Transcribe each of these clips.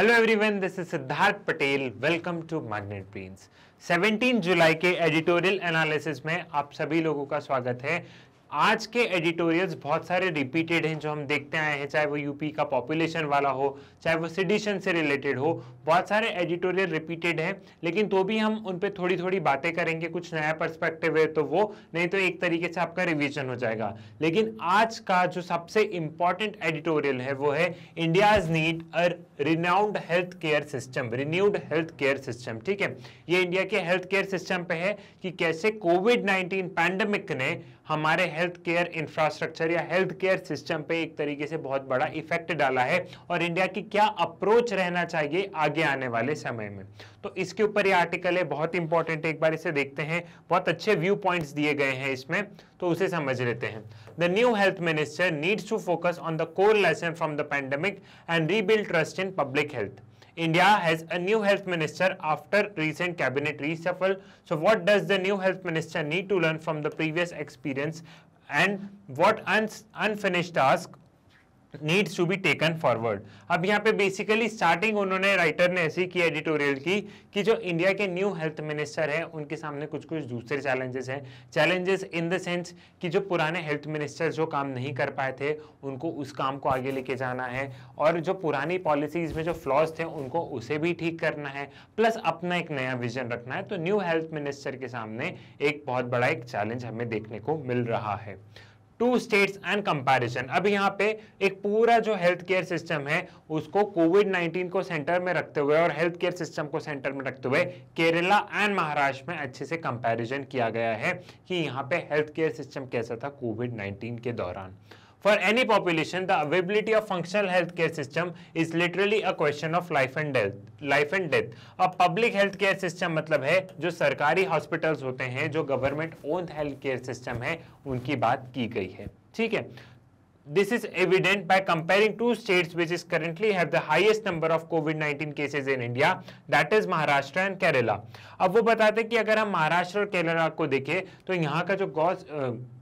Hello everyone this is Siddharth Patel welcome to Magnet Prince 17 जुलाई के editorial analysis में आप सभी लोगों का स्वागत है आज के एडिटोरियल्स बहुत सारे रिपीटेड हैं जो हम देखते आए हैं चाहे वो यूपी का पॉपुलेशन वाला हो चाहे वो सिडिशन से रिलेटेड हो बहुत सारे एडिटोरियल रिपीटेड हैं लेकिन तो भी हम उन पर थोड़ी थोड़ी बातें करेंगे कुछ नया पर्सपेक्टिव है तो वो नहीं तो एक तरीके से आपका रिविजन हो जाएगा लेकिन आज का जो सबसे इंपॉर्टेंट एडिटोरियल है वो है India's need a renowned health care system renewed health care system ठीक है ये इंडिया के हेल्थ केयर सिस्टम पे है कि कैसे कोविड नाइन्टीन पैंडमिक ने हमारे हेल्थ केयर इंफ्रास्ट्रक्चर या हेल्थ केयर सिस्टम पे एक तरीके से बहुत बड़ा इफेक्ट डाला है और इंडिया की क्या अप्रोच रहना चाहिए आगे आने वाले समय में तो इसके ऊपर ये आर्टिकल है बहुत इंपॉर्टेंट एक बार इसे देखते हैं बहुत अच्छे व्यू पॉइंट्स दिए गए हैं इसमें तो उसे समझ लेते हैं the new health minister needs to focus on the core lesson from the pandemic and rebuild trust in public health India has a new health minister after recent cabinet reshuffle. So what does the new health minister need to learn from the previous experience and what un unfinished task needs to be taken forward अब यहाँ पे basically starting उन्होंने writer ने ऐसी की editorial की कि जो इंडिया के न्यू हेल्थ मिनिस्टर हैं उनके सामने कुछ कुछ दूसरे चैलेंजेस हैं चैलेंजेस इन द सेंस कि जो पुराने हेल्थ मिनिस्टर जो काम नहीं कर पाए थे उनको उस काम को आगे लेके जाना है और जो पुरानी पॉलिसीज में जो फ्लॉज थे उनको उसे भी ठीक करना है प्लस अपना एक नया विजन रखना है तो न्यू हेल्थ मिनिस्टर के सामने एक बहुत बड़ा एक चैलेंज हमें देखने को मिल रहा है टू स्टेट्स एंड कंपैरिजन अब यहाँ पे एक पूरा जो हेल्थ केयर सिस्टम है उसको कोविड 19 को सेंटर में रखते हुए और हेल्थ केयर सिस्टम को सेंटर में रखते हुए केरला एंड महाराष्ट्र में अच्छे से कंपैरिजन किया गया है कि यहाँ पे हेल्थ केयर सिस्टम कैसा था कोविड 19 के दौरान For any population, the availability of functional healthcare system is literally a question of life and death. Life and death. अब public healthcare system मतलब है जो सरकारी हॉस्पिटल्स होते हैं जो government own health care system है उनकी बात की गई है ठीक है This is evident by comparing two states which is currently have the highest number of COVID-19 cases in India, that is Maharashtra and Kerala. अब वो बताते हैं कि अगर हम महाराष्ट्र और केरला को देखें तो यहाँ का जो gross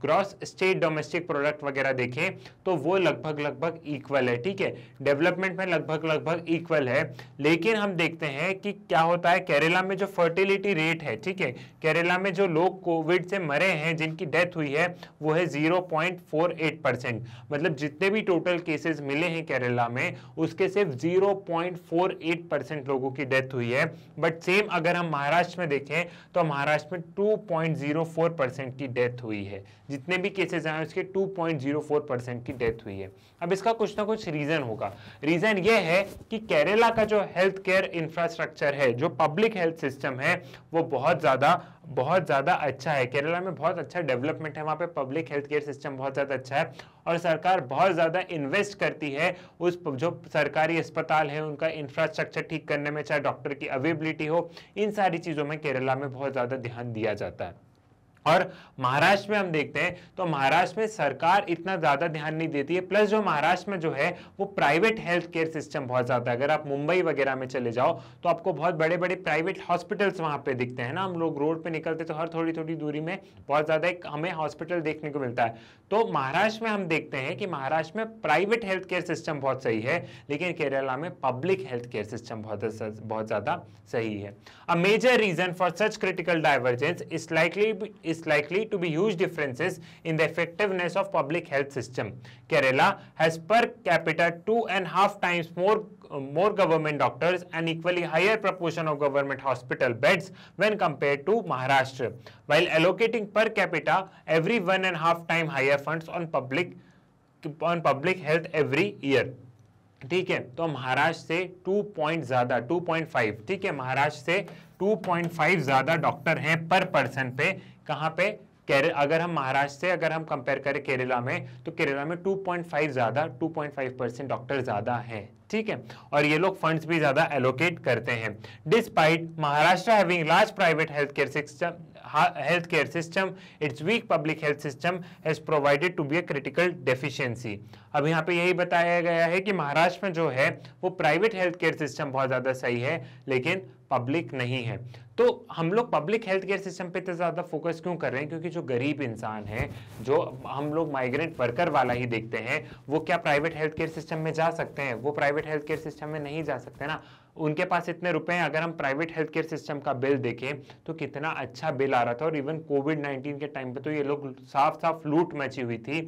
gross state domestic product वगैरह देखें तो वो लगभग लगभग इक्वल है ठीक है डेवलपमेंट में लगभग लगभग इक्वल है लेकिन हम देखते हैं कि क्या होता है केरला में जो फर्टिलिटी रेट है ठीक है केरला में जो लोग कोविड से मरे हैं जिनकी डेथ हुई है वो है zero point four eight percent मतलब जितने भी टोटल केसेस मिले हैं केरला में उसके सिर्फ 0.48 परसेंट लोगों की डेथ हुई है बट सेम अगर हम महाराष्ट्र में देखें तो महाराष्ट्र में 2.04 परसेंट की डेथ हुई है जितने भी केसेस आए उसके 2.04 परसेंट की डेथ हुई है अब इसका कुछ ना कुछ रीज़न होगा रीज़न ये है कि केरला का जो हेल्थ केयर इंफ्रास्ट्रक्चर है जो पब्लिक हेल्थ सिस्टम है वो बहुत ज़्यादा बहुत ज़्यादा अच्छा है केरला में बहुत अच्छा डेवलपमेंट है वहाँ पे पब्लिक हेल्थ केयर सिस्टम बहुत ज़्यादा अच्छा है और सरकार बहुत ज़्यादा इन्वेस्ट करती है उस जो सरकारी अस्पताल है उनका इंफ्रास्ट्रक्चर ठीक करने में चाहे डॉक्टर की अवेबिलिटी हो इन सारी चीज़ों में केरला में बहुत ज़्यादा ध्यान दिया जाता है और महाराष्ट्र में हम देखते हैं तो महाराष्ट्र में सरकार इतना ज़्यादा ध्यान नहीं देती है प्लस जो महाराष्ट्र में जो है वो प्राइवेट हेल्थ केयर सिस्टम बहुत ज़्यादा है अगर आप मुंबई वगैरह में चले जाओ तो आपको बहुत बड़े बड़े प्राइवेट हॉस्पिटल्स वहां पे दिखते हैं ना हम लोग रोड पे निकलते तो हर थोड़ी थोड़ी दूरी में बहुत ज़्यादा एक हमें हॉस्पिटल देखने को मिलता है तो महाराष्ट्र में हम देखते हैं कि महाराष्ट्र में प्राइवेट हेल्थ केयर सिस्टम बहुत सही है लेकिन केरला में पब्लिक हेल्थ केयर सिस्टम बहुत बहुत ज़्यादा सही है a major reason for such critical divergence is likely is likely to be huge differences in the effectiveness of public health system. Kerala has per capita two and a half times more uh, more government doctors and equally higher proportion of government hospital beds when compared to Maharashtra, while allocating per capita every one and a half time higher funds on public on public health every year. ठीक है तो महाराष्ट्र से 2 point ज़्यादा 2.5 ठीक है महाराष्ट्र से 2.5 ज़्यादा doctor हैं पर पर्सन पे कहाँ पे केरल अगर हम महाराष्ट्र से अगर हम कंपेयर करें केरला में तो केरला में 2.5 ज़्यादा 2.5 परसेंट डॉक्टर ज़्यादा हैं ठीक है और ये लोग फंड्स भी ज़्यादा एलोकेट करते हैं despite Maharashtra having large private health care system health care system its weak public health system has provided to be a critical deficiency अब यहाँ पे यही बताया गया है कि महाराष्ट्र में जो है वो प्राइवेट हेल्थ केयर सिस्टम बहुत ज़्यादा सही है लेकिन पब्लिक नहीं है तो हम लोग पब्लिक हेल्थ केयर सिस्टम पे इतना ज़्यादा फोकस क्यों कर रहे हैं क्योंकि जो गरीब इंसान है जो हम लोग माइग्रेंट वर्कर वाला ही देखते हैं वो क्या प्राइवेट हेल्थ केयर सिस्टम में जा सकते हैं वो प्राइवेट हेल्थ केयर सिस्टम में नहीं जा सकते ना उनके पास इतने रुपए हैं अगर हम प्राइवेट हेल्थ केयर सिस्टम का बिल देखें तो कितना अच्छा बिल आ रहा था और इवन कोविड नाइन्टीन के टाइम पर तो ये लोग साफ साफ लूट मची हुई थी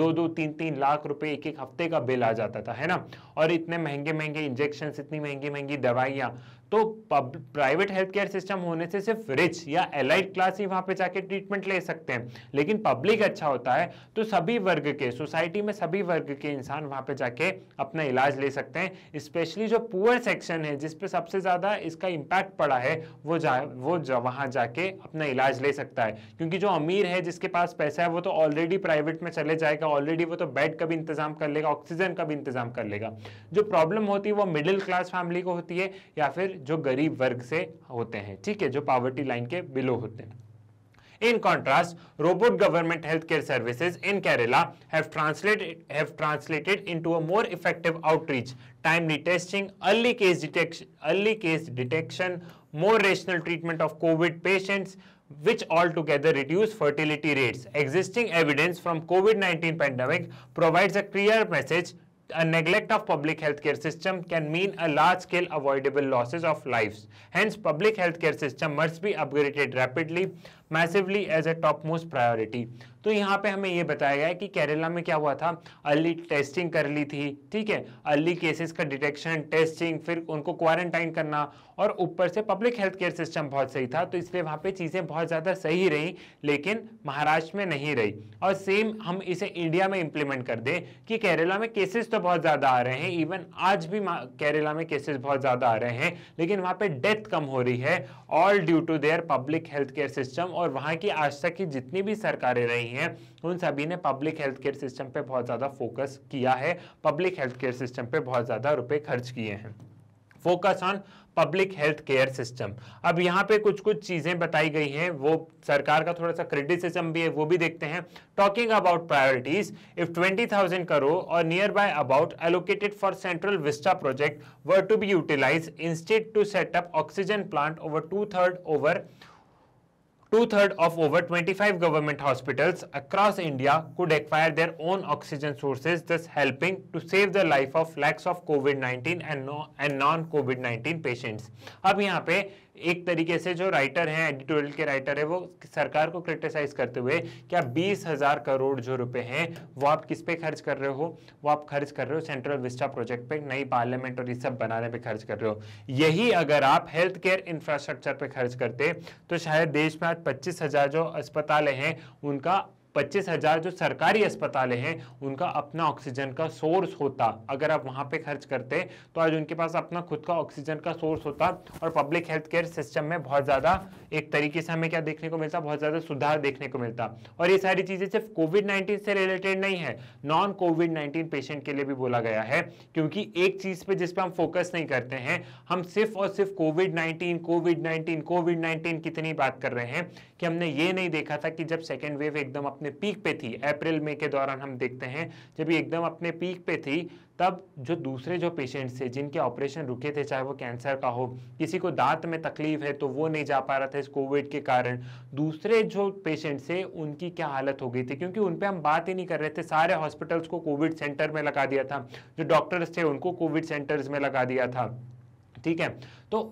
दो दो तीन तीन लाख रुपये एक एक हफ्ते का बिल आ जाता था है ना और इतने महंगे महंगे इंजेक्शन इतनी महंगी महंगी दवाइयाँ तो प्राइवेट हेल्थ केयर सिस्टम होने से सिर्फ रिच या एलाइट क्लास ही वहां पे जाके ट्रीटमेंट ले सकते हैं लेकिन पब्लिक अच्छा होता है तो सभी वर्ग के सोसाइटी में सभी वर्ग के इंसान वहां पे जाके अपना इलाज ले सकते हैं स्पेशली जो पुअर सेक्शन है जिसपे सबसे ज्यादा इसका इम्पैक्ट पड़ा है वो जा वो जा, वहां जाके अपना इलाज ले सकता है क्योंकि जो अमीर है जिसके पास पैसा है वो तो ऑलरेडी प्राइवेट में चले जाएगा ऑलरेडी वो तो बेड का भी इंतजाम कर लेगा ऑक्सीजन का भी इंतजाम कर लेगा जो प्रॉब्लम होती है वो मिडिल क्लास फैमिली को होती है या फिर जो गरीब वर्ग से होते हैं ठीक है जो पॉवर्टी लाइन के बिलो होते हैं in contrast robust government health care services in Kerala है more effective outreach timely testing early case detection early case detection more rational treatment of covid patients which altogether reduce fertility rates existing evidence from covid-19 pandemic provides a clear message a neglect of public healthcare system can mean a large-scale avoidable losses of lives. Hence, public healthcare system must be upgraded rapidly. Massively as a top most priority तो यहाँ पे हमें ये बताया गया है कि केरला में क्या हुआ था अर्ली टेस्टिंग कर ली थी ठीक है अर्ली केसेस का डिटेक्शन टेस्टिंग फिर उनको क्वारंटाइन करना और ऊपर से पब्लिक हेल्थ केयर सिस्टम बहुत सही था तो इसलिए वहाँ पे चीज़ें बहुत ज़्यादा सही रही लेकिन महाराष्ट्र में नहीं रही और सेम हम इसे इंडिया में इम्प्लीमेंट कर दें कि केरला में केसेस तो बहुत ज़्यादा आ रहे हैं इवन आज भी केरला में केसेस बहुत ज़्यादा आ रहे हैं लेकिन वहाँ पर डेथ कम हो रही है all due to their public health care system और और वहाँ की आज तक की जितनी भी सरकारें रही हैं उन सभी ने पब्लिक हेल्थ केयर सिस्टम पर बहुत ज़्यादा फोकस किया है पब्लिक हेल्थ केयर सिस्टम पर बहुत ज़्यादा रुपये खर्च किए हैं focus on public health care system अब यहाँ पे कुछ कुछ चीज़ें बताई गई हैं वो सरकार का थोड़ा सा क्रिटिसिज्म भी है वो भी देखते हैं talking about priorities if 20,000 crore और nearby about allocated for Central Vista project were to be utilise instead to setup oxygen plant over two third over two third of over twenty five government hospital across India could acquire their own oxygen sources this helping to save the life of lakhs of covid nineteen and non covid nineteen patients अब यहाँ पे एक तरीके से जो writer हैं editorial के writer है वो सरकार को क्रिटिसाइज करते हुए क्या बीस हजार करोड़ जो रुपए हैं वो आप किस पे खर्च कर रहे हो वो आप खर्च कर रहे हो सेंट्रल विस्टा प्रोजेक्ट पे नई पार्लियामेंट और ये सब बनाने पे खर्च कर रहे हो यही अगर आप हेल्थ केयर इंफ्रास्ट्रक्चर पे खर्च करते तो शायद देश में आज पच्चीस हजार जो अस्पताल हैं उनका पच्चीस हजार जो सरकारी अस्पताल हैं उनका अपना ऑक्सीजन का सोर्स होता अगर आप वहाँ पे खर्च करते तो आज उनके पास अपना खुद का ऑक्सीजन का सोर्स होता और पब्लिक हेल्थ केयर सिस्टम में बहुत ज़्यादा एक तरीके से हमें क्या देखने को मिलता बहुत ज़्यादा सुधार देखने को मिलता और ये सारी चीज़ें सिर्फ कोविड नाइन्टीन से रिलेटेड नहीं है नॉन कोविड नाइन्टीन पेशेंट के लिए भी बोला गया है क्योंकि एक चीज़ पर जिसपे हम फोकस नहीं करते हैं हम सिर्फ और सिर्फ covid nineteen covid nineteen covid nineteen कितनी बात कर रहे हैं कि हमने ये नहीं देखा था कि जब सेकेंड वेव एकदम अपने अपने पीक पे थी अप्रैल मई के दौरान हम देखते हैं जब ये एकदम अपने पीक पे थी तब जो दूसरे जो पेशेंट्स थे जिनके ऑपरेशन रुके थे चाहे वो कैंसर का हो किसी को दांत में तकलीफ है तो वो नहीं जा पा रहा था इस कोविड के कारण दूसरे जो पेशेंट्स थे उनकी क्या हालत हो गई थी क्योंकि उन पर हम बात ही नहीं कर रहे थे सारे हॉस्पिटल्स को कोविड सेंटर में लगा दिया था जो डॉक्टर्स थे उनको कोविड सेंटर्स में लगा दिया था ठीक है तो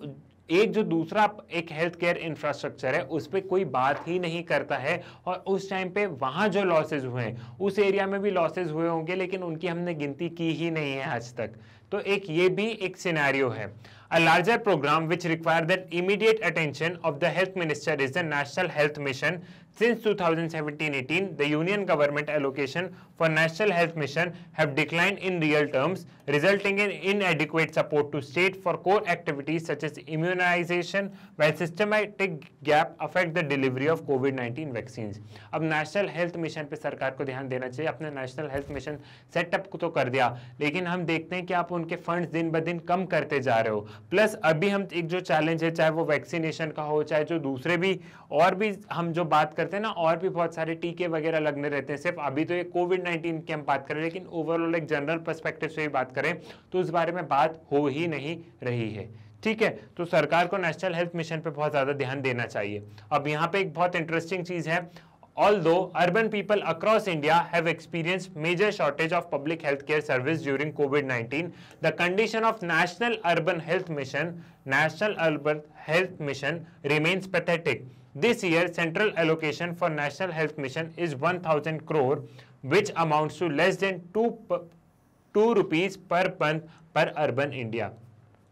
एक जो दूसरा एक हेल्थ केयर इंफ्रास्ट्रक्चर है उस पर कोई बात ही नहीं करता है और उस टाइम पे वहां जो लॉसेज हुए हैं उस एरिया में भी लॉसेज हुए होंगे लेकिन उनकी हमने गिनती की ही नहीं है आज तक तो एक ये भी एक सिनेरियो है a larger programme which require that immediate attention of the health minister is the national health mission Since 2017-18, the union government allocation for National Health Mission have declined in real terms, resulting in inadequate support to state for core activities such as immunization, while systematic gap affect the delivery of COVID-19 vaccines. अब national health mission पे सरकार को ध्यान देना चाहिए अपने national health mission setup तो कर दिया लेकिन हम देखते हैं कि आप उनके फंड्स दिन ब दिन कम करते जा रहे हो प्लस अभी हम एक जो चैलेंज है चाहे वो वैक्सीनेशन का हो चाहे जो दूसरे भी और भी हम जो बात कर करते हैं ना और भी बहुत सारे टीके वगैरह लगने रहते हैं सिर्फ अभी तो ये कोविड नाइन्टीन की हम बात करें लेकिन ओवरऑल एक जनरल परस्पेक्टिव से भी बात करें तो उस बारे में बात हो ही नहीं रही है ठीक है तो सरकार को नेशनल हेल्थ मिशन पर बहुत ज़्यादा ध्यान देना चाहिए अब यहाँ पर एक बहुत इंटरेस्टिंग चीज़ है although urban people across India have experience major shortage of public health care service during covid nineteen the condition of national urban health mission national urban health mission remains pathetic This year, central allocation for National Health Mission is 1000 crore, which amounts to less than 2, 2 rupees per month per urban India.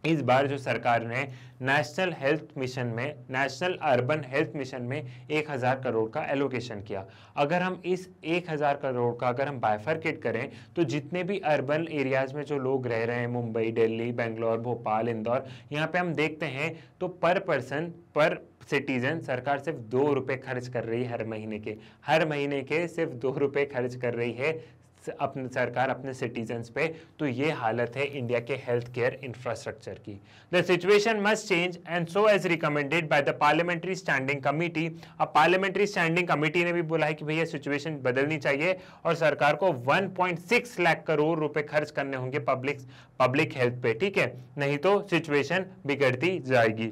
इस बार जो सरकार ने national health mission में national urban health mission में एक हज़ार करोड़ का allocation किया अगर हम इस एक हज़ार करोड़ का अगर हम बायफर्केट करें तो जितने भी अर्बन एरियाज़ में जो लोग रह रहे हैं मुंबई दिल्ली बेंगलोर भोपाल इंदौर यहाँ पे हम देखते हैं तो पर पर्सन पर सिटीजन सरकार सिर्फ दो रुपये खर्च कर रही है हर महीने के हर महीने के सिर्फ दो रुपये खर्च कर रही है अपने सरकार अपने सिटीजन्स पे तो ये हालत है इंडिया के हेल्थ केयर इंफ्रास्ट्रक्चर की the situation must change and so as recommended by the parliamentary standing committee अब पार्लियामेंट्री स्टैंडिंग कमेटी ने भी बोला है कि भैया सिचुएशन बदलनी चाहिए और सरकार को 1.6 लाख करोड़ रुपए खर्च करने होंगे पब्लिक पब्लिक हेल्थ पे ठीक है नहीं तो सिचुएशन बिगड़ती जाएगी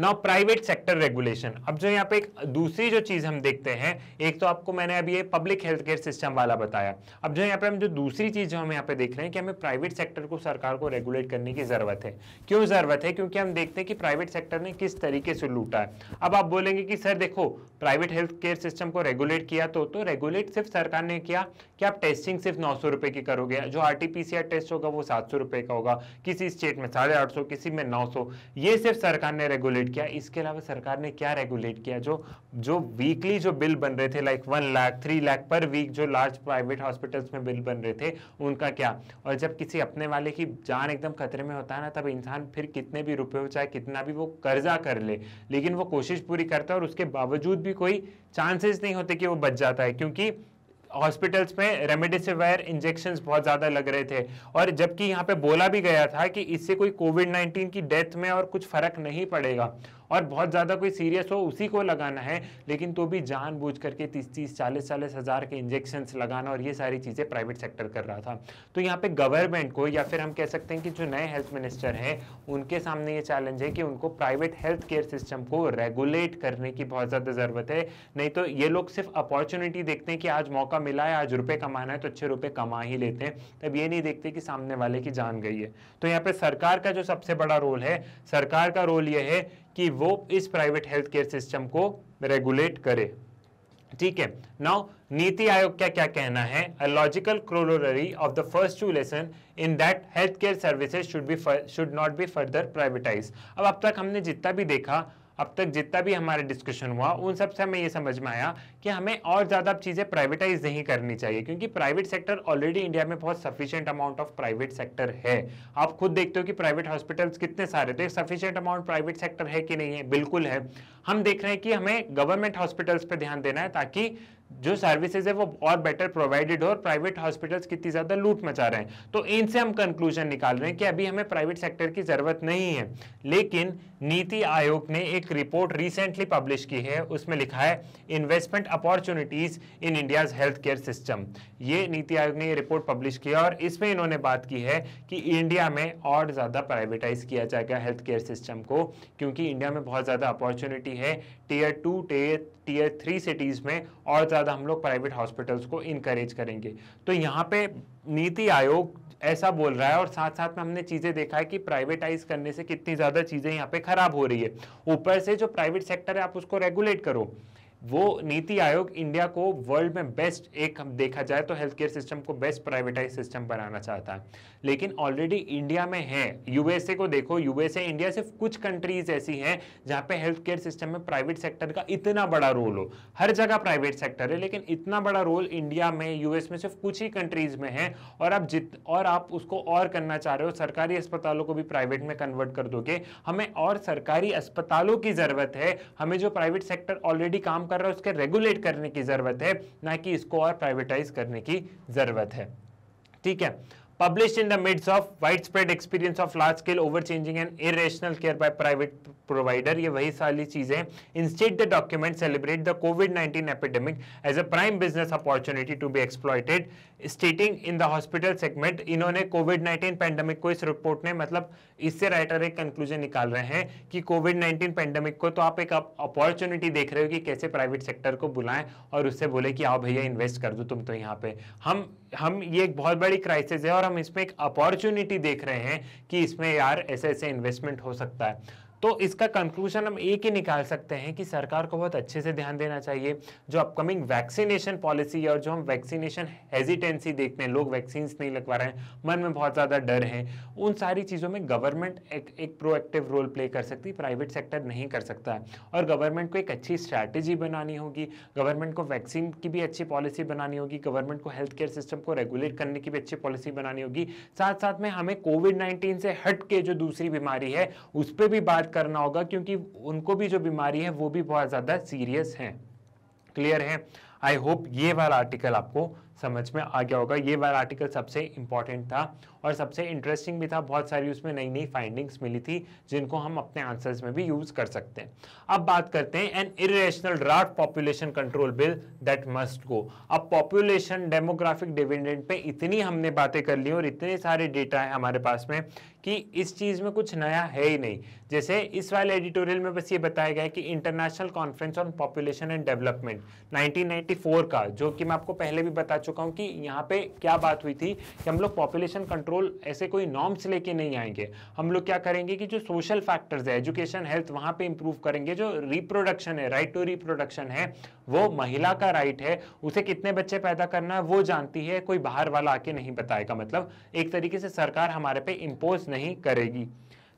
नाउ प्राइवेट सेक्टर रेगुलेशन अब जो यहाँ पे एक दूसरी जो चीज़ हम देखते हैं एक तो आपको मैंने अभी ये पब्लिक हेल्थ केयर सिस्टम वाला बताया अब जो यहाँ पे हम जो दूसरी चीज़ जो हम यहाँ पे देख रहे हैं कि हमें प्राइवेट सेक्टर को सरकार को रेगुलेट करने की ज़रूरत है क्यों ज़रूरत है क्योंकि हम देखते हैं कि प्राइवेट सेक्टर ने किस तरीके से लूटा है अब आप बोलेंगे कि सर देखो प्राइवेट हेल्थ केयर सिस्टम को रेगुलेट किया तो तो रेगुलेट सिर्फ सरकार ने किया कि आप टेस्टिंग सिर्फ नौ सौ रुपए की करोगे जो R T P C R test होगा वो सात सौ रुपए का होगा किसी स्टेट में साढ़े आठ सौ किसी में नौ सौ ये सिर्फ सरकार ने रेगुलेट रेगुलेट किया इसके अलावा सरकार ने क्या रेगुलेट किया जो जो वीकली जो बिल बन रहे थे like one lakh three lakh per week जो लार्ज प्राइवेट हॉस्पिटल्स में बिल बन रहे थे उनका क्या और जब किसी अपने वाले की जान एकदम खतरे में होता है ना तब इंसान फिर कितने भी रुपये हो चाहे कितना भी वो कर्जा कर ले लेकिन वो कोशिश पूरी करता है और उसके बावजूद भी कोई चांसेस नहीं होते कि वो बच जाता है क्योंकि हॉस्पिटल्स में रेमडेसिविर इंजेक्शन बहुत ज़्यादा लग रहे थे और जबकि यहाँ पे बोला भी गया था कि इससे कोई कोविड नाइन्टीन की डेथ में और कुछ फ़र्क नहीं पड़ेगा और बहुत ज़्यादा कोई सीरियस हो उसी को लगाना है लेकिन तो भी जानबूझ करके तीस तीस चालीस चालीस हज़ार के इंजेक्शन लगाना और ये सारी चीज़ें प्राइवेट सेक्टर कर रहा था तो यहाँ पे गवर्नमेंट को या फिर हम कह सकते हैं कि जो नए हेल्थ मिनिस्टर हैं उनके सामने ये चैलेंज है कि उनको प्राइवेट हेल्थ केयर सिस्टम को रेगुलेट करने की बहुत ज़्यादा ज़रूरत है नहीं तो ये लोग सिर्फ अपॉर्चुनिटी देखते हैं कि आज मौका मिला है आज रुपये कमाना है तो अच्छे रुपये कमा ही लेते हैं तब ये नहीं देखते कि सामने वाले की जान गई है तो यहाँ पर सरकार का जो सबसे बड़ा रोल है सरकार का रोल ये है कि वो इस प्राइवेट हेल्थ केयर सिस्टम को रेगुलेट करे ठीक है नाउ नीति आयोग का क्या कहना है a logical corollary of the first two lesson in that health care services should be should not be further privatise अब अब तक हमने जितना भी देखा अब तक जितना भी हमारा डिस्कशन हुआ उन सब से हमें ये समझ में आया कि हमें और ज़्यादा चीज़ें प्राइवेटाइज नहीं करनी चाहिए क्योंकि प्राइवेट सेक्टर ऑलरेडी इंडिया में बहुत sufficient amount of private sector है आप खुद देखते हो कि प्राइवेट हॉस्पिटल्स कितने सारे तो एक सफिशियंट अमाउंट प्राइवेट सेक्टर है कि नहीं है बिल्कुल है हम देख रहे हैं कि हमें गवर्नमेंट हॉस्पिटल्स पर ध्यान देना है ताकि जो सर्विसेज है वो और बेटर प्रोवाइडेड हो और प्राइवेट हॉस्पिटल्स कितनी ज़्यादा लूट मचा रहे हैं तो इनसे हम कंक्लूजन निकाल रहे हैं कि अभी हमें प्राइवेट सेक्टर की ज़रूरत नहीं है लेकिन नीति आयोग ने एक रिपोर्ट रिसेंटली पब्लिश की है उसमें लिखा है investment opportunities in India's health care system ये नीति आयोग ने ये रिपोर्ट पब्लिश किया है और इसमें इन्होंने बात की है कि इंडिया में और ज़्यादा प्राइवेटाइज किया जाएगा हेल्थ केयर सिस्टम को क्योंकि इंडिया में बहुत ज़्यादा अपॉर्चुनिटी है tier two tier three cities में और ज़्यादा हम लोग प्राइवेट हॉस्पिटल्स को इनक्रेज करेंगे तो यहाँ पे नीति आयोग ऐसा बोल रहा है और साथ साथ में हमने चीज़ें देखा है कि प्राइवेटाइज करने से कितनी ज़्यादा चीज़ें यहाँ पे खराब हो रही है ऊपर से जो प्राइवेट सेक्टर है आप उसको रेगुलेट करो वो नीति आयोग इंडिया को वर्ल्ड में बेस्ट एक हम देखा जाए तो हेल्थ केयर सिस्टम को बेस्ट प्राइवेटाइज सिस्टम बनाना चाहता है लेकिन ऑलरेडी इंडिया में है यूएसए को देखो यूएसए इंडिया सिर्फ कुछ कंट्रीज ऐसी हैं जहाँ पे हेल्थ केयर सिस्टम में प्राइवेट सेक्टर का इतना बड़ा रोल हो हर जगह प्राइवेट सेक्टर है लेकिन इतना बड़ा रोल इंडिया में यूएस में सिर्फ कुछ ही कंट्रीज में है और आप जित और आप उसको और करना चाह रहे हो सरकारी अस्पतालों को भी प्राइवेट में कन्वर्ट कर दोगे हमें और सरकारी अस्पतालों की ज़रूरत है हमें जो प्राइवेट सेक्टर ऑलरेडी काम कर रहा है उसके रेगुलेट करने की ज़रूरत है ना कि इसको और प्राइवेटाइज करने की ज़रूरत है ठीक है published in the midst of widespread experience of large scale overcharging and irrational care by private provider ये वही सारी चीजें instead the document celebrate the COVID-19 epidemic as a prime business opportunity to be exploited stating in the hospital segment inhone COVID-19 pandemic ko is report ne matlab isse writer ek conclusion nikal rahe hain ki covid 19 pandemic ko to aap ek opportunity dekh rahe ho ki kaise private sector ko bulaye aur usse bole ki aao bhaiya invest kar do tum to yahan pe hum hum ye ek bahut badi crisis hai aur हम इसमें एक opportunity देख रहे हैं कि इसमें यार ऐसे ऐसे इन्वेस्टमेंट हो सकता है तो इसका कंक्लूजन हम एक ही निकाल सकते हैं कि सरकार को बहुत अच्छे से ध्यान देना चाहिए जो अपकमिंग वैक्सीनेशन पॉलिसी और जो हम वैक्सीनेशन हेजिटेंसी देखते हैं लोग वैक्सीन नहीं लगवा रहे हैं मन में बहुत ज़्यादा डर है उन सारी चीज़ों में गवर्नमेंट एक, एक प्रोएक्टिव रोल प्ले कर सकती प्राइवेट सेक्टर नहीं कर सकता है और गवर्नमेंट को एक अच्छी स्ट्रैटेजी बनानी होगी गवर्नमेंट को वैक्सीन की भी अच्छी पॉलिसी बनानी होगी गवर्नमेंट को हेल्थ केयर सिस्टम को रेगुलेट करने की भी अच्छी पॉलिसी बनानी होगी साथ साथ में हमें कोविड नाइन्टीन से हट के जो दूसरी बीमारी है उस पर भी बात अलर्ट करना होगा क्योंकि उनको भी जो बीमारी है वो भी बहुत ज़्यादा सीरियस है क्लियर है आई होप ये वाला आर्टिकल आपको समझ में आ गया होगा ये वाला आर्टिकल सबसे इम्पॉर्टेंट था और सबसे इंटरेस्टिंग भी था बहुत सारी उसमें नई नई फाइंडिंग्स मिली थी जिनको हम अपने आंसर्स में भी यूज़ कर सकते हैं अब बात करते हैं an irrational draft population control bill that must go अब पॉपुलेशन डेमोग्राफिक डिविडेंट पे इतनी हमने बातें कर ली और इतने सारे डेटा है हमारे पास में कि इस चीज़ में कुछ नया है ही नहीं जैसे इस वाले एडिटोरियल में बस ये बताया गया कि international conference on population and development 1994 का जो कि मैं आपको पहले भी बता चुका हूं कि यहां पे क्या बात हुई थी कि हम लोग पॉपुलेशन कंट्रोल ऐसे कोई नॉर्म्स लेके नहीं आएंगे हम लोग क्या करेंगे कि जो सोशल फैक्टर्स है एजुकेशन हेल्थ वहां पे इंप्रूव करेंगे जो रिप्रोडक्शन है राइट टू रिप्रोडक्शन है वो महिला का राइट है उसे कितने बच्चे पैदा करना है वो जानती है कोई बाहर वाला आके नहीं बताएगा मतलब एक तरीके से सरकार हमारे पे इम्पोज नहीं करेगी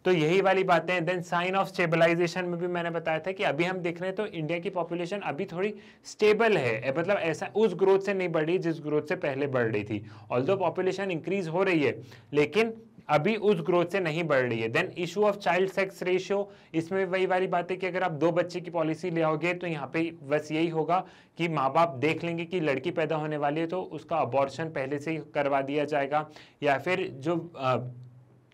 तो यही वाली बातें हैं देन साइन ऑफ स्टेबलाइजेशन में भी मैंने बताया था कि अभी हम देख रहे हैं तो इंडिया की पॉपुलेशन अभी थोड़ी स्टेबल है मतलब ऐसा उस ग्रोथ से नहीं बढ़ी जिस ग्रोथ से पहले बढ़ रही थी ऑल दो पॉपुलेशन इंक्रीज हो रही है लेकिन अभी उस ग्रोथ से नहीं बढ़ रही है then issue of child sex ratio इसमें वही वाली बात है कि अगर आप दो बच्चे की पॉलिसी ले आओगे तो यहाँ पे बस यही होगा कि माँ बाप देख लेंगे कि लड़की पैदा होने वाली है तो उसका अबॉर्शन पहले से ही करवा दिया जाएगा या फिर जो आ,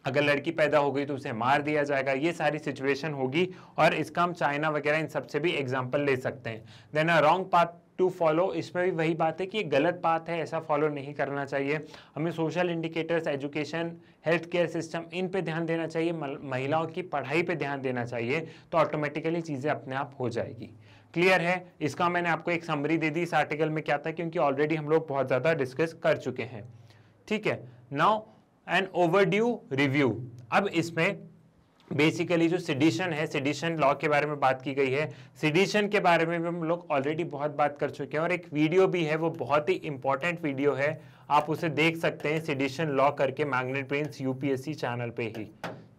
अगर लड़की पैदा हो गई तो उसे मार दिया जाएगा ये सारी सिचुएशन होगी और इसका हम चाइना वगैरह इन सबसे भी एग्जाम्पल ले सकते हैं then a wrong path to follow इसमें भी वही बात है कि ये गलत बात है ऐसा फॉलो नहीं करना चाहिए हमें social indicators education health care system इन पे ध्यान देना चाहिए महिलाओं की पढ़ाई पे ध्यान देना चाहिए तो ऑटोमेटिकली चीज़ें अपने आप हो जाएगी क्लियर है इसका मैंने आपको एक समरी दे दी इस आर्टिकल में क्या था क्योंकि ऑलरेडी हम लोग बहुत ज़्यादा डिस्कस कर चुके हैं ठीक है नाउ एंड ओवरड्यू रिव्यू अब इसमें बेसिकली जो सिडिशन है सिडिशन लॉ के बारे में बात की गई है सिडिशन के बारे में भी हम लोग ऑलरेडी बहुत बात कर चुके हैं और एक वीडियो भी है वो बहुत ही इंपॉर्टेंट वीडियो है आप उसे देख सकते हैं सिडिशन लॉ करके मैग्नेट प्रिंस यूपीएससी चैनल पे ही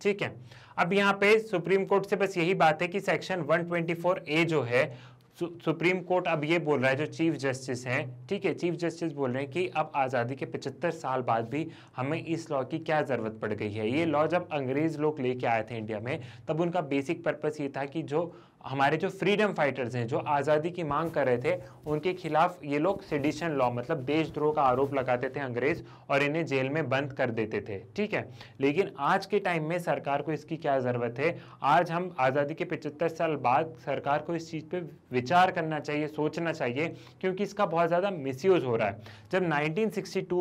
ठीक है अब यहाँ पे सुप्रीम कोर्ट से बस यही बात है कि सेक्शन 124 ए जो है सु, सुप्रीम कोर्ट अब ये बोल रहा है जो चीफ जस्टिस हैं ठीक है चीफ जस्टिस बोल रहे हैं कि अब आज़ादी के 75 साल बाद भी हमें इस लॉ की क्या ज़रूरत पड़ गई है ये लॉ जब अंग्रेज़ लोग लेके आए थे इंडिया में तब उनका बेसिक पर्पज़ ये था कि जो हमारे जो फ्रीडम फाइटर्स हैं जो आज़ादी की मांग कर रहे थे उनके खिलाफ ये लोग सेडिशन लॉ मतलब देशद्रोह का आरोप लगाते थे अंग्रेज और इन्हें जेल में बंद कर देते थे ठीक है लेकिन आज के टाइम में सरकार को इसकी क्या ज़रूरत है आज हम आज़ादी के पचहत्तर साल बाद सरकार को इस चीज़ पर विचार करना चाहिए सोचना चाहिए क्योंकि इसका बहुत ज़्यादा मिस हो रहा है जब नाइनटीन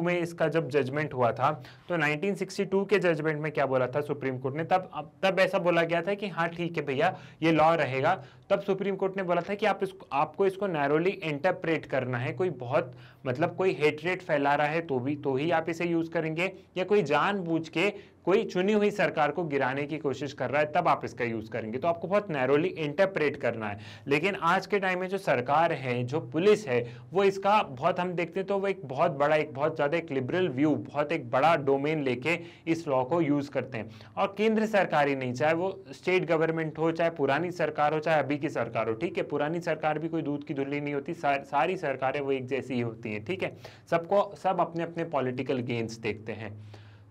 में इसका जब जजमेंट हुआ था तो नाइनटीन के जजमेंट में क्या बोला था सुप्रीम कोर्ट ने तब तब ऐसा बोला गया था कि हाँ ठीक है भैया ये लॉ रहेगा तब सुप्रीम कोर्ट ने बोला था कि आप इसको आपको इसको नैरोली इंटरप्रेट करना है कोई बहुत मतलब कोई हेटरेट फैला रहा है तो भी तो ही आप इसे यूज करेंगे या कोई जानबूझ के कोई चुनी हुई सरकार को गिराने की कोशिश कर रहा है तब आप इसका यूज करेंगे तो आपको बहुत नैरोली इंटरप्रेट करना है लेकिन आज के टाइम में जो सरकार है जो पुलिस है वो इसका बहुत हम देखते हैं तो वो एक बहुत बड़ा एक बहुत ज़्यादा एक लिबरल व्यू बहुत एक बड़ा डोमेन लेके इस लॉ को यूज करते हैं और केंद्र सरकार ही नहीं चाहे वो स्टेट गवर्नमेंट हो चाहे पुरानी सरकार हो चाहे अभी की सरकार हो ठीक है पुरानी सरकार भी कोई दूध की धुल्ली नहीं होती सारी सरकारें वो एक जैसी ही होती हैं चाहिए ठीक है सबको सब अपने अपने पॉलिटिकल गेंस देखते हैं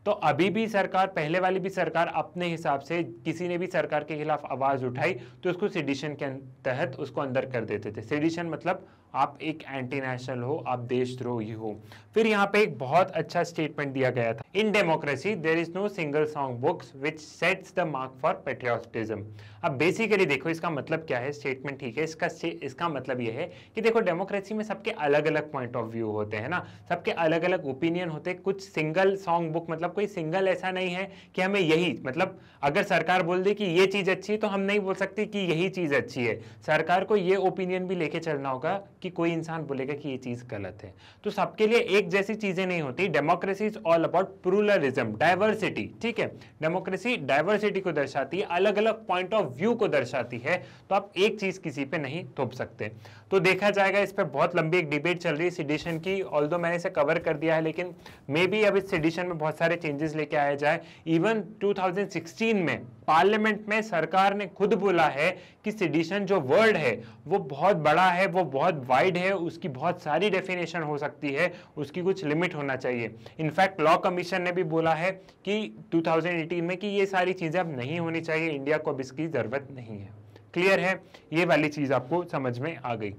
तो अभी भी सरकार पहले वाली भी सरकार अपने हिसाब से किसी ने भी सरकार के खिलाफ आवाज़ उठाई तो उसको सिडिशन के तहत उसको अंदर कर देते थे सिडिशन मतलब आप एक एंटी नेशनल हो आप देशद्रोही हो फिर यहाँ पे एक बहुत अच्छा स्टेटमेंट दिया गया था in democracy there is no single song books which sets the mark for patriotism अब बेसिकली देखो इसका मतलब क्या है स्टेटमेंट ठीक है इसका इसका मतलब यह है कि देखो डेमोक्रेसी में सबके अलग अलग पॉइंट ऑफ व्यू होते हैं ना सबके अलग अलग ओपिनियन होते हैं कुछ सिंगल सॉन्ग बुक मतलब कोई सिंगल ऐसा नहीं है कि हमें यही मतलब अगर सरकार बोल दे कि ये चीज़ अच्छी है तो हम नहीं बोल सकते कि यही चीज़ अच्छी है सरकार को ये ओपिनियन भी लेके चलना होगा कि कोई इंसान बोलेगा कि ये चीज़ गलत है तो सबके लिए एक जैसी चीज़ें नहीं होती democracy is all about pluralism diversity ठीक है डेमोक्रेसी डाइवर्सिटी को दर्शाती है अलग अलग पॉइंट ऑफ व्यू को दर्शाती है तो आप एक चीज़ किसी पे नहीं थोप सकते तो देखा जाएगा इस पर बहुत लंबी एक डिबेट चल रही है सिडिशन की ऑल मैंने इसे कवर कर दिया है लेकिन मे बी अब इस सिडिशन में बहुत सारे चेंजेस लेके आया जाए इवन 2016 में पार्लियामेंट में सरकार ने खुद बोला है कि सिडिशन जो वर्ड है वो बहुत बड़ा है वो बहुत वाइड है उसकी बहुत सारी डेफिनेशन हो सकती है उसकी कुछ लिमिट होना चाहिए इनफैक्ट लॉ कमीशन ने भी बोला है कि 2018 में कि ये सारी चीज़ें अब नहीं होनी चाहिए इंडिया को अब इसकी ज़रूरत नहीं है क्लियर है ये वाली चीज़ आपको समझ में आ गई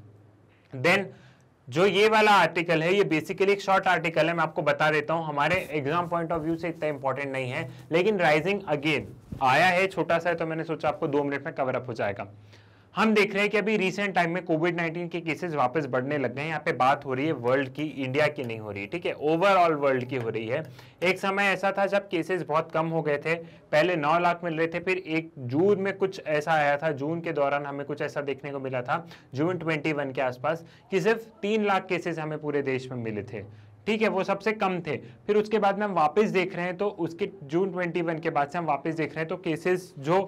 देन जो ये वाला आर्टिकल है ये बेसिकली एक शॉर्ट आर्टिकल है मैं आपको बता देता हूँ हमारे एग्जाम पॉइंट ऑफ व्यू से इतना इंपॉर्टेंट नहीं है लेकिन राइजिंग अगेन आया है छोटा सा है तो मैंने सोचा आपको दो मिनट में कवर अप हो जाएगा हम देख रहे हैं कि अभी रिसेंट टाइम में कोविड 19 के केसेस वापस बढ़ने लग गए हैं यहाँ पे बात हो रही है वर्ल्ड की इंडिया की नहीं हो रही ठीक है ओवरऑल वर्ल्ड की हो रही है एक समय ऐसा था जब केसेस बहुत कम हो गए थे पहले 9 लाख मिल रहे थे फिर एक जून में कुछ ऐसा आया था जून के दौरान हमें कुछ ऐसा देखने को मिला था जून ट्वेंटी के आसपास कि सिर्फ तीन लाख केसेज हमें पूरे देश में मिले थे ठीक है वो सबसे कम थे फिर उसके बाद में हम वापस देख रहे हैं तो उसके जून 21 के बाद से हम वापस देख रहे हैं तो केसेस जो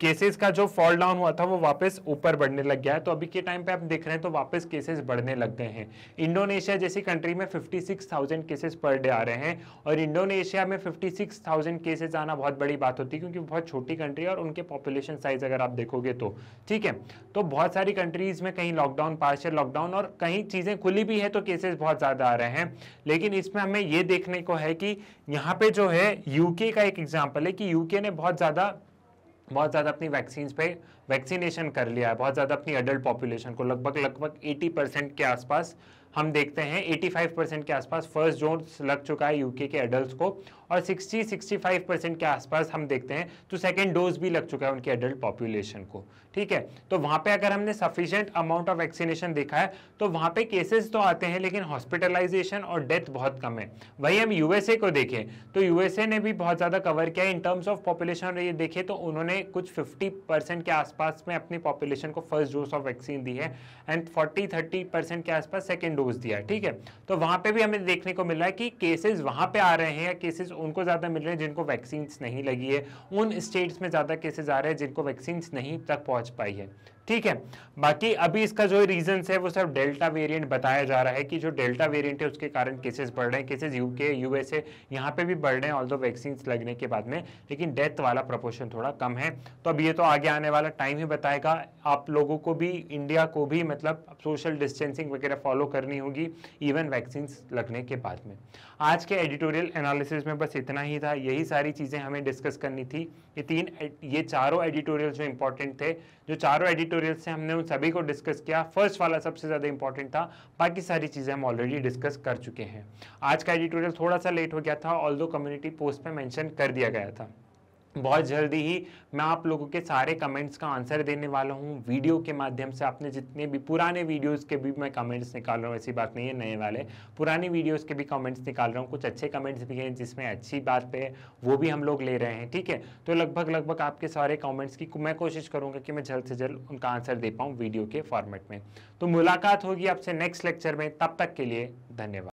केसेस का जो फॉल डाउन हुआ था वो वापस ऊपर बढ़ने लग गया है तो अभी के टाइम पे आप देख रहे हैं तो वापस केसेस बढ़ने लग गए हैं इंडोनेशिया जैसी कंट्री में 56,000 केसेस पर डे आ रहे हैं और इंडोनेशिया में 56,000 केसेस आना बहुत बड़ी बात होती है क्योंकि बहुत छोटी कंट्री है और उनके पॉपुलेशन साइज अगर आप देखोगे तो ठीक है तो बहुत सारी कंट्रीज में कहीं लॉकडाउन पार्शियल लॉकडाउन और कहीं चीज़ें खुली भी है तो केसेस बहुत ज़्यादा आ रहे हैं लेकिन इसमें हमें ये देखने को है कि यहाँ पे जो है यूके का एक एग्जाम्पल है कि यूके ने बहुत ज़्यादा बहुत ज़्यादा अपनी वैक्सीन पे वैक्सीनेशन कर लिया है बहुत ज़्यादा अपनी अडल्ट पॉपुलेशन को लगभग लगभग 80 परसेंट के आसपास हम देखते हैं 85 परसेंट के आसपास फर्स्ट डोज लग चुका है यूके के एडल्ट को और 60-65 परसेंट के आसपास हम देखते हैं तो सेकेंड डोज भी लग चुका है उनकी एडल्ट पॉपुलेशन को ठीक है तो वहाँ पे अगर हमने सफिशियंट अमाउंट ऑफ वैक्सीनेशन देखा है तो वहाँ पे केसेस तो आते हैं लेकिन हॉस्पिटलाइजेशन और डेथ बहुत कम है वही हम यूएसए को देखें तो यूएसए ने भी बहुत ज़्यादा कवर किया इन टर्म्स ऑफ पॉपुलेशन ये देखें तो उन्होंने कुछ फिफ्टी के आसपास में अपनी पॉपुलेशन को फर्स्ट डोज ऑफ वैक्सीन दी है एंड फोर्टी थर्टी के आसपास सेकेंड डोज दिया ठीक है तो वहाँ पर भी हमें देखने को मिला है कि केसेज वहाँ पर आ रहे हैं या केसेज उनको ज़्यादा मिल रहे हैं जिनको वैक्सीन्स नहीं लगी है उन स्टेट्स में ज़्यादा केसेज आ रहे हैं जिनको वैक्सीन्स नहीं तक पहुँच पाई है ठीक है बाकी अभी इसका जो रीजन है वो सिर्फ डेल्टा वेरिएंट बताया जा रहा है कि जो डेल्टा वेरिएंट है उसके कारण केसेस बढ़ रहे हैं केसेस यूके यूएसए यहाँ पे भी बढ़ रहे हैं ऑल दो वैक्सीन लगने के बाद में लेकिन डेथ वाला प्रपोर्शन थोड़ा कम है तो अब ये तो आगे आने वाला टाइम ही बताएगा आप लोगों को भी इंडिया को भी मतलब सोशल डिस्टेंसिंग वगैरह फॉलो करनी होगी इवन वैक्सीन लगने के बाद में आज के एडिटोरियल एनालिसिस में बस इतना ही था यही सारी चीज़ें हमें डिस्कस करनी थी ये तीन ये चारों एडिटोरियल जो इंपॉर्टेंट थे जो चारों एडिटोरियल ट्यूटोरियल से हमने उन सभी को डिस्कस किया फर्स्ट वाला सबसे ज़्यादा इंपॉर्टेंट था बाकी सारी चीज़ें हम ऑलरेडी डिस्कस कर चुके हैं आज का एडिटोरियल थोड़ा सा लेट हो गया था ऑल कम्युनिटी पोस्ट पर मैंशन कर दिया गया था बहुत जल्दी ही मैं आप लोगों के सारे कमेंट्स का आंसर देने वाला हूँ वीडियो के माध्यम से आपने जितने भी पुराने वीडियोस के भी मैं कमेंट्स निकाल रहा हूँ ऐसी बात नहीं है नए वाले पुराने वीडियोस के भी कमेंट्स निकाल रहा हूँ कुछ अच्छे कमेंट्स भी हैं जिसमें अच्छी बात पे वो भी हम लोग ले रहे हैं ठीक है तो लगभग लगभग आपके सारे कॉमेंट्स की मैं कोशिश करूँगा कि मैं जल्द से जल्द उनका आंसर दे पाऊँ वीडियो के फॉर्मेट में तो मुलाकात होगी आपसे नेक्स्ट लेक्चर में तब तक के लिए धन्यवाद